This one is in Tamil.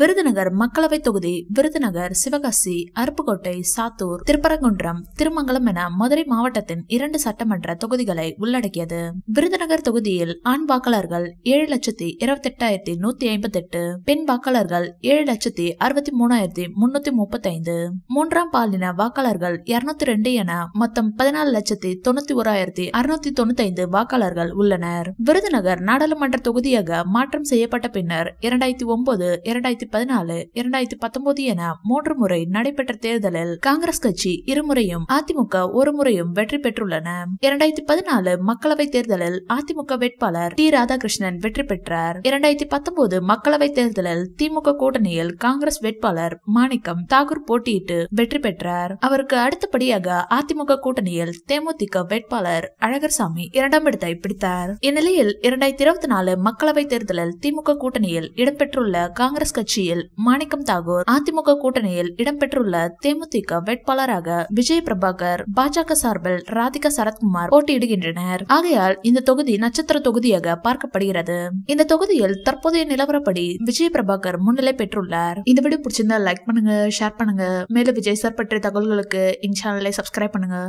விருதுநகர் மக்களவை தொகுதி விருதுநகர் சிவகாசி அருப்புக்கோட்டை சாத்தூர் திருப்பரங்குன்றம் திருமங்கலம் என மதுரை மாவட்டத்தின் இரண்டு சட்டமன்ற தொகுதிகளை உள்ளடக்கியது விருதுநகர் தொகுதியில் ஆண் வாக்காளர்கள் ஏழு லட்சத்தி இருபத்தி எட்டாயிரத்தி நூத்தி ஐம்பத்தி எட்டு பெண் வாக்காளர்கள் ஏழு லட்சத்தி அறுபத்தி மூணாயிரத்தி முன்னூத்தி முப்பத்தி ஐந்து மூன்றாம் பாலின வாக்காளர்கள் இருநூத்தி ரெண்டு என மொத்தம் பதினாலு லட்சத்தி தொண்ணூத்தி ஓராயிரத்தி அறுநூத்தி தொண்ணூத்தி ஐந்து வாக்காளர்கள் உள்ளனர் விருதுநகர் நாடாளுமன்ற தொகுதியாக மாற்றம் செய்யப்பட்ட பின்னர் இரண்டாயிரத்தி ஒன்பது இரண்டாயிரத்தி இரண்டாயிரத்தி பதினாலு இரண்டாயிரத்தி பத்தொன்பது என மூன்று முறை நடைபெற்ற தேர்தலில் காங்கிரஸ் கட்சி இருமுறையும் அதிமுக ஒரு முறையும் வெற்றி பெற்றுள்ளன இரண்டாயிரத்தி பதினாலு மக்களவை தேர்தலில் அதிமுக வேட்பாளர் டி ராதாகிருஷ்ணன் வெற்றி பெற்றார் இரண்டாயிரத்தி பத்தொன்பது மக்களவை தேர்தலில் திமுக கூட்டணியில் காங்கிரஸ் வேட்பாளர் மாணிக்கம் தாகூர் போட்டியிட்டு வெற்றி பெற்றார் அவருக்கு அடுத்தபடியாக அதிமுக கூட்டணியில் தேமுதிக வேட்பாளர் அழகர்சாமி இரண்டாம் இடத்தை பிடித்தார் இந்நிலையில் இரண்டாயிரத்தி இருபத்தி நாலு மக்களவை தேர்தலில் திமுக கூட்டணியில் இடம்பெற்றுள்ள காங்கிரஸ் கட்சி கட்சியில் மாணிக்கம் தாகூர் அதிமுக கூட்டணியில் இடம்பெற்றுள்ள தேமுதிக வேட்பாளராக விஜய் பிரபாகர் பாஜக சார்பில் ராதிகா சரத்குமார் போட்டியிடுகின்றனர் ஆகையால் இந்த தொகுதி நட்சத்திர தொகுதியாக பார்க்கப்படுகிறது இந்த தொகுதியில் தற்போதைய நிலவரப்படி விஜய் பிரபாகர் முன்னிலை பெற்றுள்ளார் இந்த வீடியோ பிடிச்சிருந்தா லைக் பண்ணுங்க ஷேர் பண்ணுங்க மேலும் விஜய் சார் பற்றிய தகவல்களுக்கு இன் சேனலை சப்ஸ்கிரைப் பண்ணுங்க